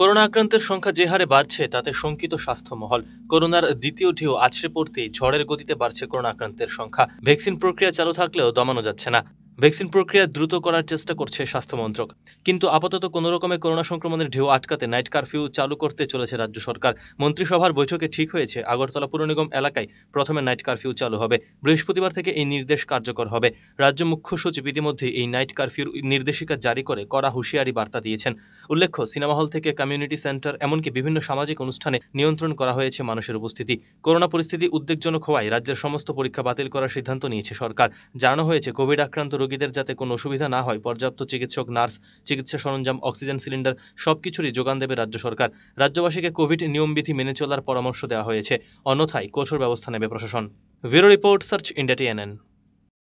corona আক্রান্তের সংখ্যা যে হারে বাড়ছে তাতে শঙ্কিত স্বাস্থ্যমহল করোনার দ্বিতীয় ঢেউ আছড়ে পড়তেই ঝড়ের গতিতে বাড়ছে করোনা আক্রান্তের সংখ্যা ভ্যাকসিন প্রক্রিয়া চালু থাকলেও দমানো যাচ্ছে না ভ্যাকসিন প্রক্রিয়া দ্রুত করার চেষ্টা করছে স্বাস্থ্য মন্ত্রক কিন্তু আপাতত কোনো রকমের করোনা সংক্রমণের ঢেউ আটকাতে নাইট কারফিউ চালু করতে চলেছে রাজ্য সরকার মন্ত্রিসভার বৈঠকে ঠিক হয়েছে আগরতলা পুর নিগম এলাকায় প্রথমে নাইট কারফিউ চালু হবে বৃহস্পতিবার থেকে এই নির্দেশ কার্যকর হবে রাজ্য মুখ্য সচিব ইতিমধ্যে এই নাইট কারফিউর নির্দেশিকা জারি করে কড়া হুঁশিয়ারি বার্তা দিয়েছেন উল্লেখ্য সিনেমা হল থেকে কমিউনিটি সেন্টার এমনকি বিভিন্ন সামাজিক অনুষ্ঠানে নিয়ন্ত্রণ করা হয়েছে মানুষের উপস্থিতি করোনা পরিস্থিতি উদ্বেগজনক হওয়ায় রাজ্যের সমস্ত পরীক্ষা বাতিল করার সিদ্ধান্ত নিয়েছে সরকার জানানো হয়েছে কোভিড আক্রান্ত রোগীদের যাতে কোনো অসুবিধা না হয় পর্যাপ্ত চিকিৎসক নার্স চিকিৎসা সরঞ্জাম অক্সিজেন সিলিন্ডার সবকিছুরই যোগান দেবে রাজ্য সরকার রাজ্যবাসীকে কোভিড নিয়মবিধি মেনে চলার পরামর্শ দেওয়া হয়েছে অন্যথায় কঠোর ব্যবস্থা নেবে প্রশাসন bureau report search India TNN